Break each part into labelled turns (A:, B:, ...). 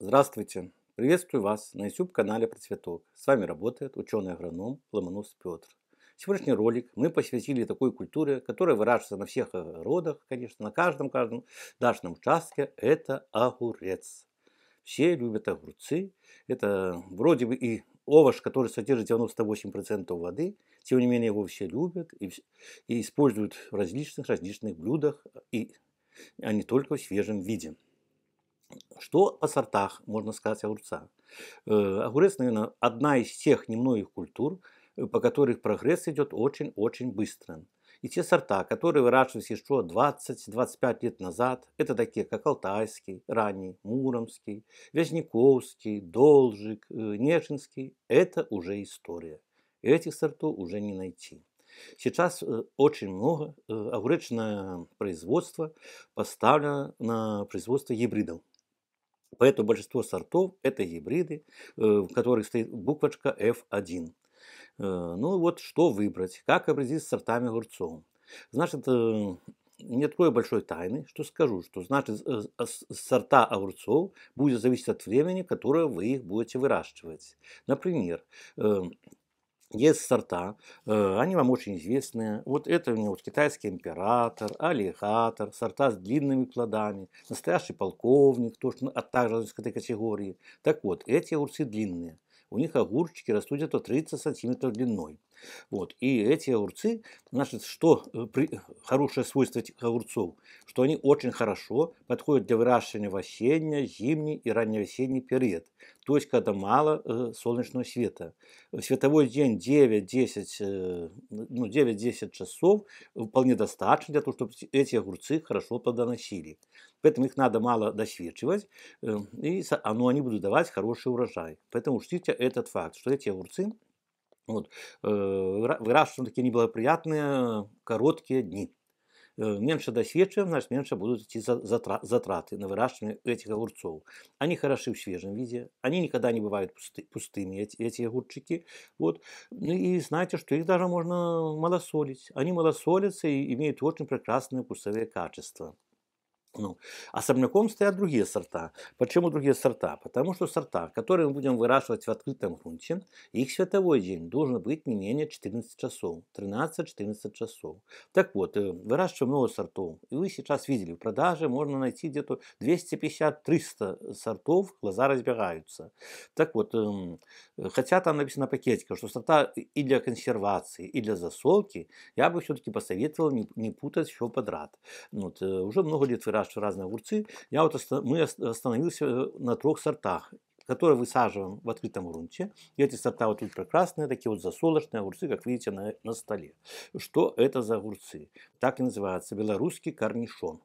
A: Здравствуйте! Приветствую вас на YouTube-канале «Процветок». С вами работает ученый-агроном Ломонос Петр. Сегодняшний ролик мы посвятили такой культуре, которая выращивается на всех огородах, э, конечно, на каждом каждом дачном участке. Это огурец. Все любят огурцы. Это вроде бы и овощ, который содержит 98% воды, тем не менее его все любят и, и используют в различных различных блюдах, и, а не только в свежем виде. Что о сортах можно сказать огурца? Э, огурец, наверное, одна из тех немногих культур, э, по которых прогресс идет очень-очень быстро. И те сорта, которые выращивались еще 20-25 лет назад, это такие, как Алтайский, ранний, Муромский, Вязниковский, Должик, э, Нежинский, это уже история. И этих сортов уже не найти. Сейчас очень много огуречное производство поставлено на производство гибридов. Поэтому большинство сортов – это гибриды, э, в которых стоит буквочка F1. Э, ну вот что выбрать, как определиться с сортами огурцов. Значит, э, не открою большой тайны, что скажу, что значит сорта огурцов будет зависеть от времени, которое вы их будете выращивать. Например, есть сорта, э, они вам очень известны. Вот это у него вот китайский император, аллигатор, сорта с длинными плодами, настоящий полковник, тоже, ну, а также этой категории. Так вот, эти огурцы длинные. У них огурчики растут где-то 30 сантиметров длиной. Вот. И эти огурцы, значит, что э, при... хорошее свойство этих огурцов, что они очень хорошо подходят для выращивания в осенний, зимний и раннеосенний период. То есть, когда мало э, солнечного света. Световой день 9-10 э, ну, 9-10 часов вполне достаточно для того, чтобы эти огурцы хорошо плодоносили. Поэтому их надо мало досвечивать, э, и оно, они будут давать хороший урожай. Поэтому учтите этот факт, что эти огурцы вот. выращиваем э, такие неблагоприятные короткие дни. Э, меньше досвечиваем, значит, меньше будут идти затраты на выращивание этих огурцов. Они хороши в свежем виде, они никогда не бывают пусты, пустыми, эти, эти огурчики. Вот. Ну и знаете, что их даже можно малосолить. Они малосолятся и имеют очень прекрасное вкусовое качество. Ну, особняком а стоят другие сорта. Почему другие сорта? Потому что сорта, которые мы будем выращивать в открытом грунте, их световой день должен быть не менее 14 часов, 13-14 часов. Так вот, э, выращиваем много сортов. И вы сейчас видели, в продаже можно найти где-то 250-300 сортов, глаза разбегаются. Так вот, эм, э, хотя там написано на пакетике, что сорта и для консервации, и для засолки, я бы все-таки посоветовал не, не путать все подряд. Ну вот, э, уже много лет выращиваю выращивать разные огурцы, я вот оста- мы остановился э, на трех сортах которые высаживаем в открытом грунте. И эти сорта вот тут прекрасные, такие вот засолочные огурцы, как видите на, на столе. Что это за огурцы? Так и называется белорусский корнишон.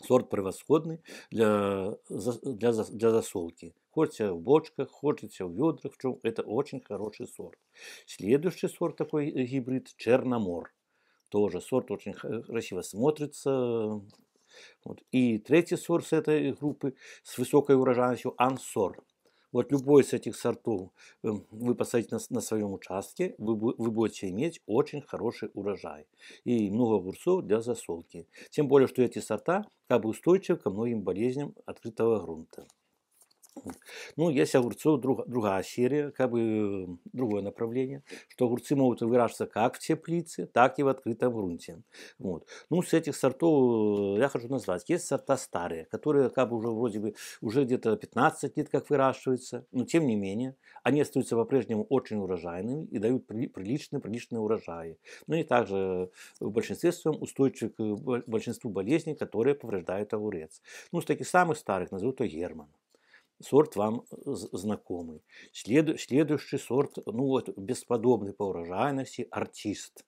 A: Сорт превосходный для, для, для засолки. Хотите в бочках, хотите в ведрах, в чем это очень хороший сорт. Следующий сорт такой э, гибрид – Черномор. Тоже сорт очень э, красиво смотрится, вот. И третий сорт с этой группы с высокой урожайностью – ансор. Вот любой из этих сортов эм, вы посадите на, на своем участке, вы, вы будете иметь очень хороший урожай и много огурцов для засолки. Тем более, что эти сорта как бы устойчивы ко многим болезням открытого грунта. Ну, есть огурцы друг, другая серия, как бы другое направление, что огурцы могут выращиваться как в теплице, так и в открытом грунте. Вот. Ну, с этих сортов э, я хочу назвать. Есть сорта старые, которые как бы уже вроде бы уже где-то 15 лет как выращиваются, но тем не менее они остаются по-прежнему очень урожайными и дают приличные, приличные урожаи. Ну и также в большинстве своем устойчивы к большинству болезней, которые повреждают огурец. Ну, с таких самых старых назову то Герман сорт вам э, знакомый. След, следующий сорт, ну вот, бесподобный по урожайности, артист.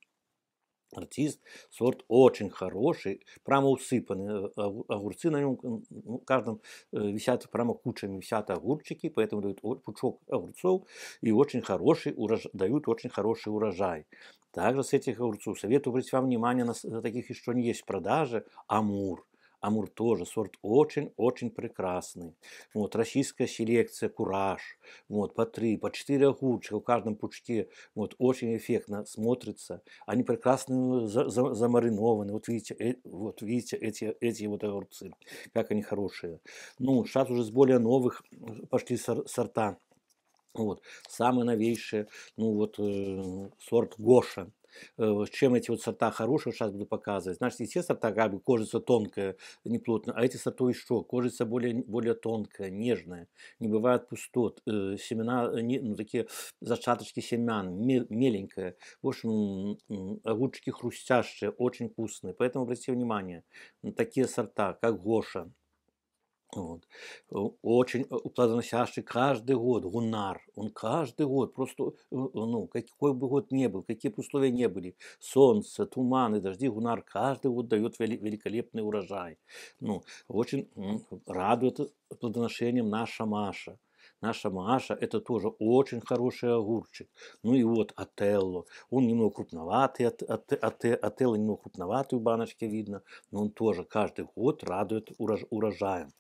A: Артист, сорт очень хороший, прямо усыпанный. Э, огурцы на нем, ну, каждом э, висят прямо кучами, висят огурчики, поэтому дают пучок огурцов и очень хороший урож... дают очень хороший урожай. Также с этих огурцов советую обратить вам внимание на таких еще не есть в продаже, амур. Амур тоже, сорт очень-очень прекрасный. Вот, российская селекция, кураж, вот, по три, по четыре огурчика в каждом пучке, вот, очень эффектно смотрится. Они прекрасно за, замаринованы, вот видите, э, вот видите эти, эти вот огурцы, как они хорошие. Ну, сейчас уже с более новых э, пошли сор, сорта. Вот. Самый новейший, ну вот, э, сорт Гоша. Э, чем эти вот сорта хорошие, сейчас буду показывать. Значит, и все сорта, как бы кожица тонкая, неплотная, а эти сорта еще, кожица более, более тонкая, нежная, не бывает пустот, э, семена, э, не, ну, такие зачаточки семян, меленькая, в общем, огурчики хрустящие, очень вкусные, поэтому обратите внимание на такие сорта, как Гоша, вот. Очень э, плодоносящий каждый год, гунар, он каждый год, просто, э, э, ну, какой бы год ни был, какие бы условия ни были, солнце, туманы, дожди, гунар, каждый год дает великолепный урожай. Ну, очень радует плодоношением наша Маша. Наша Маша – это тоже очень хороший огурчик. Ну и вот Отелло. Он немного крупноватый, от, Отелло немного крупноватый в баночке видно, но он тоже каждый год радует урожаем.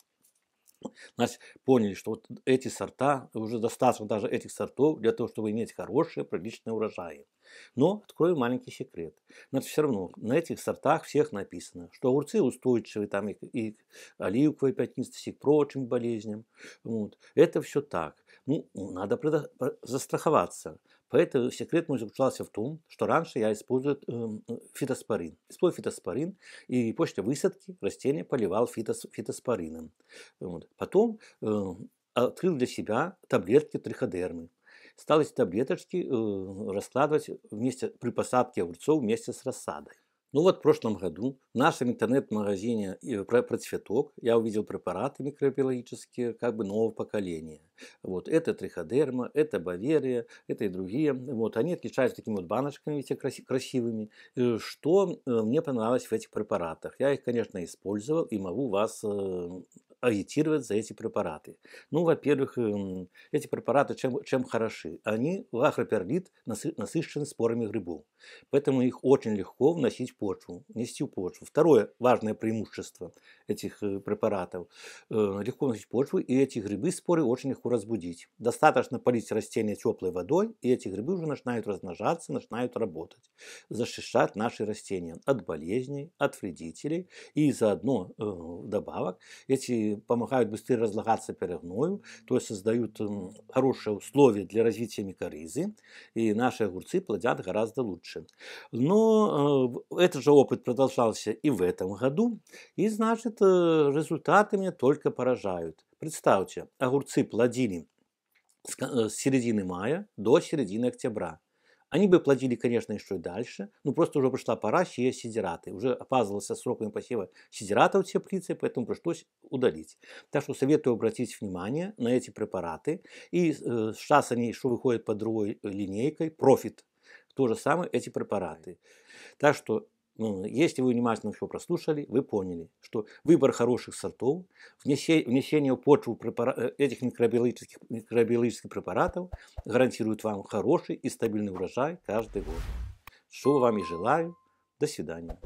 A: Значит, поняли, что вот эти сорта, уже достаточно даже этих сортов для того, чтобы иметь хорошие, приличные урожаи. Но открою маленький секрет. Значит, все равно на этих сортах всех написано, что огурцы устойчивы там, и, и оливковой пятнистости, к прочим болезням. Вот. Это все так. Ну, надо предо... застраховаться. Поэтому секрет мой заключался в том, что раньше я использовал эм, э, фитоспорин. Использовал фитоспорин и после высадки растения поливал фитоспорином. Вот. Потом эм, открыл для себя таблетки триходермы. Стал эти таблеточки э, раскладывать вместе при посадке огурцов вместе с рассадой. Ну вот в прошлом году в нашем интернет-магазине э, Процветок я увидел препараты микробиологические как бы нового поколения. Вот это триходерма, это баверия, это и другие. Вот они отличаются такими вот баночками все красивыми. Э, что э, мне понравилось в этих препаратах? Я их, конечно, использовал и могу вас агитировать за эти препараты. Ну, во-первых, эм, эти препараты чем, чем хороши? Они, лахроперлит, насыщены спорами грибов. Поэтому их очень легко вносить в почву, нести в почву. Второе важное преимущество этих э, препаратов. Э, легко вносить в почву, и эти грибы споры очень легко разбудить. Достаточно полить растения теплой водой, и эти грибы уже начинают размножаться, начинают работать. Защищать наши растения от болезней, от вредителей, и заодно э, добавок эти помогают быстрее разлагаться перегною, то есть создают эм, хорошие условия для развития микоризы, и наши огурцы плодят гораздо лучше. Но э, этот же опыт продолжался и в этом году, и значит э, результаты меня только поражают. Представьте, огурцы плодили с э, середины мая до середины октября. Они бы платили, конечно, еще и дальше, но ну, просто уже пришла пора сеять сидираты. Уже опаздывался сроками посева сидиратов все птицы, поэтому пришлось удалить. Так что советую обратить внимание на эти препараты. И э, сейчас они еще выходят под другой линейкой, профит. То же самое эти препараты. Так что ну, если вы внимательно все прослушали, вы поняли, что выбор хороших сортов, внесение в почву э, этих микробиологических, микробиологических препаратов гарантирует вам хороший и стабильный урожай каждый год. Что вам и желаю. До свидания.